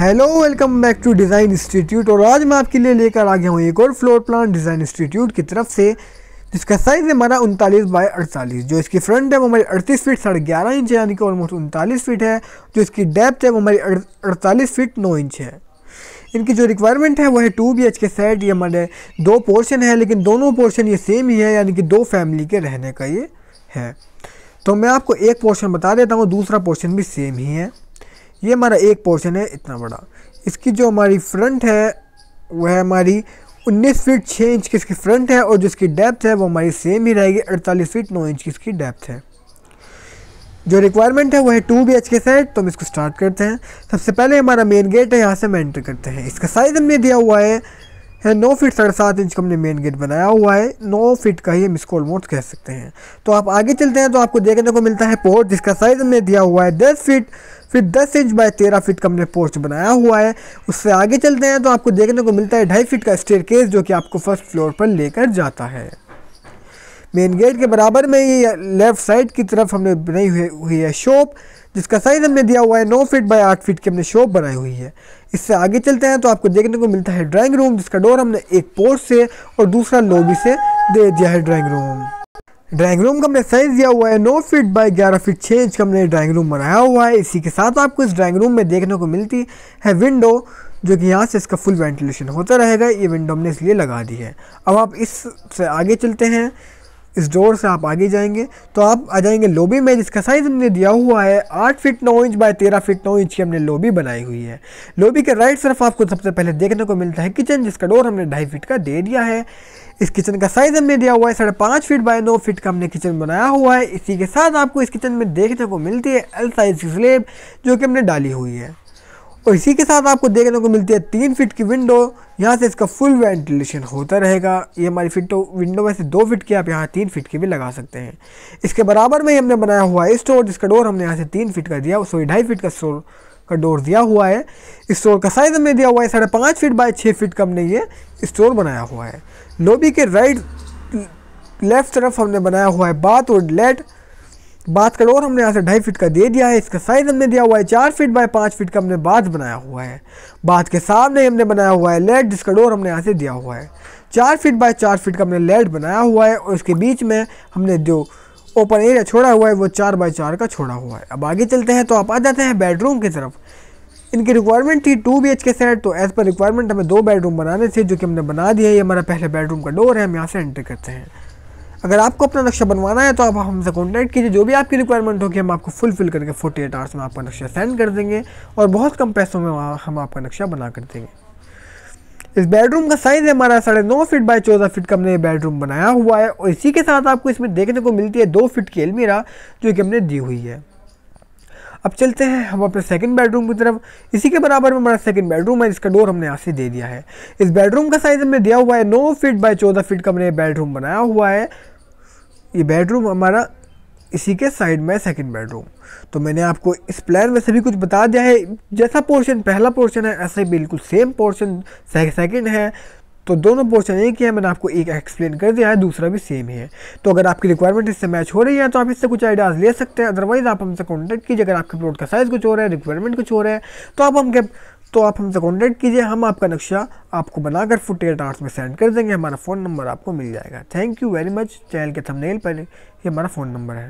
hello welcome back to design institute और आज मैं आपके लिए लेकर आ गया हूँ एक और फ्लोर प्लान डिज़ाइन इंस्टीट्यूट की तरफ से जिसका साइज़ है हमारा उनतालीस बाय अड़तालीस जो इसकी फ्रंट है वो हमारी अड़तीस फीट साढ़े ग्यारह इंच है यानी कि ऑलमोस्ट उनतालीस फीट है जो इसकी डेप्थ है वो हमारी अड़तालीस फीट नौ इंच है इनकी जो रिक्वायरमेंट है वो है two B H K set ये हमारे दो पोर्शन है लेकिन दोनों पोर्शन ये सेम ही है यानी कि दो फैमिली के रहने का ये है तो मैं आपको एक पोर्शन बता देता हूँ दूसरा पोर्शन भी सेम ही है ये हमारा एक पोर्शन है इतना बड़ा इसकी जो हमारी फ्रंट है वह हमारी 19 फीट 6 इंच की इसकी फ्रंट है और जिसकी डेप्थ है वो हमारी सेम ही रहेगी 48 फीट 9 इंच की इसकी डेप्थ है जो रिक्वायरमेंट है वो है two B H K set तो हम इसको स्टार्ट करते हैं सबसे पहले हमारा मेन गेट है यहाँ से हम एंटर करते हैं इसका साइज़ हमने दिया हुआ है है नौ फीट साढ़े सात इंच का हमने मेन गेट बनाया हुआ है नौ फीट का ही हम इसको ऑलमोस्ट कह सकते हैं तो आप आगे चलते हैं तो आपको देखने को मिलता है पोर्च जिसका साइज हमने दिया हुआ है दस फीट फिर दस इंच बाय तेरह फीट का हमने पोर्च बनाया हुआ है उससे आगे चलते हैं तो आपको देखने को मिलता है ढाई फीट का स्टेयर केस जो कि आपको फर्स्ट फ्लोर पर लेकर जाता है मेन गेट के बराबर में ये लेफ़्ट साइड की तरफ हमने बनाई हुई हुई है शॉप जिसका साइज़ हमने दिया हुआ है नौ फीट बाय आठ फीट की हमने शॉप बनाई हुई है इससे आगे चलते हैं तो आपको देखने को मिलता है ड्राइंग रूम जिसका डोर हमने एक पोर्ट से और दूसरा लॉबी से दे दिया है ड्राइंग रूम ड्राइंग रूम का हमने साइज दिया हुआ है नौ फीट बाय ग्यारह फीट छः इंच का हमने ड्राइंग रूम बनाया हुआ है इसी के साथ आपको इस ड्राइंग रूम में देखने को मिलती है विंडो जो कि यहाँ से इसका फुल वेंटिलेशन होता रहेगा ये विंडो हमने इसलिए लगा दी है अब आप इससे आगे चलते हैं इस डोर से आप आगे जाएंगे तो आप आ जाएंगे लोबी में जिसका साइज़ हमने दिया हुआ है आठ फीट नौ इंच बाय तेरह फीट नौ इंच की हमने लोबी बनाई हुई है लोबी के राइट तरफ आपको सबसे पहले देखने को मिलता है किचन जिसका डोर हमने ढाई फीट का दे दिया है इस किचन का साइज़ हमने दिया हुआ है साढ़े पाँच फीट बाय नौ फीट का हमने किचन बनाया हुआ है इसी के साथ आपको इस किचन में देखने को मिलती है एल साइज़ की स्लेब जो कि हमने डाली हुई है और इसी के साथ आपको देखने को मिलती है तीन फिट की विंडो यहाँ से इसका फुल वेंटिलेशन होता रहेगा ये हमारी फिटो विंडो में से दो फिट की आप यहाँ तीन फिट की भी लगा सकते हैं इसके बराबर में ही हमने बनाया हुआ है स्टोर जिसका डोर हमने यहाँ से तीन फिट का दिया सॉरी ढाई फिट का स्टोर का डोर दिया हुआ है स्टोर का साइज हमने दिया हुआ है साढ़े पाँच फिट बाय छः फिट का हमने ये स्टोर बनाया हुआ है लोबी के राइट लेफ्ट तरफ हमने बनाया हुआ है बाथ और लेट बात करो और हमने यहाँ से ढाई फिट का दे दिया है इसका साइज हमने दिया हुआ है चार फिट बाय पाँच फिट का हमने बाथ बनाया हुआ है बाथ के सामने हमने बनाया हुआ है लेड जिसका डोर हमने यहाँ से दिया हुआ है चार फिट बाय चार फिट का हमने लेड बनाया हुआ है और इसके बीच में हमने जो ओपन एरिया छोड़ा हुआ है वो चार बाय चार का छोड़ा हुआ है अब आगे चलते हैं तो आप आ जाते हैं बेडरूम की तरफ इनकी रिक्वायरमेंट थी two B H K set तो एज़ पर रिक्वायरमेंट हमें दो बेडरूम बनाने थे जो कि हमने बना दिया है ये हमारा पहले बेडरूम का डोर है हम यहाँ से एंट्री करते हैं अगर आपको अपना नक्शा बनवाना है तो आप हमसे कॉन्टैक्ट कीजिए जो भी आपकी रिक्वायरमेंट होगी हम आपको फुलफिल करके फोर्टी एट आवर्स में आपका नक्शा सेंड कर देंगे और बहुत कम पैसों में हम आपका नक्शा बना कर देंगे इस बेडरूम का साइज़ है हमारा साढ़े नौ फिट बाय चौदह फिट का हमने बेडरूम बनाया हुआ है और इसी के साथ आपको इसमें देखने को मिलती है दो फिट की अलमीरा जो कि हमने दी हुई है अब चलते हैं हम अपने सेकंड बेडरूम की तरफ इसी के बराबर में हमारा सेकंड बेडरूम है जिसका डोर हमने यहाँ से दे दिया है इस बेडरूम का साइज़ हमने दिया हुआ है नौ फिट बाय चौदह फिट का हमने बेडरूम बनाया हुआ है ये बेडरूम हमारा इसी के साइड में सेकंड बेडरूम तो मैंने आपको इस प्लान में सभी कुछ बता दिया है जैसा पोर्शन पहला पोर्शन है ऐसे बिल्कुल सेम पोर्शन सेकंड है तो दोनों पोर्शन एक ही है मैंने आपको एक एक्सप्लेन कर दिया है दूसरा भी सेम ही है तो अगर आपकी रिक्वायरमेंट इससे मैच हो रही है तो आप इससे कुछ आइडियाज़ ले सकते हैं अदरवाइज़ आप हमसे कॉन्टैक्ट कीजिए अगर आपके प्लॉट का साइज़ कुछ हो रहा है रिक्वायरमेंट कुछ हो रहा है तो आप हमके तो आप हमसे कॉन्टैक्ट कीजिए हम आपका नक्शा आपको बनाकर फुट एट में सेंड कर देंगे हमारा फ़ोन नंबर आपको मिल जाएगा thank you very much channel के थंबनेल पर ये हमारा फ़ोन नंबर है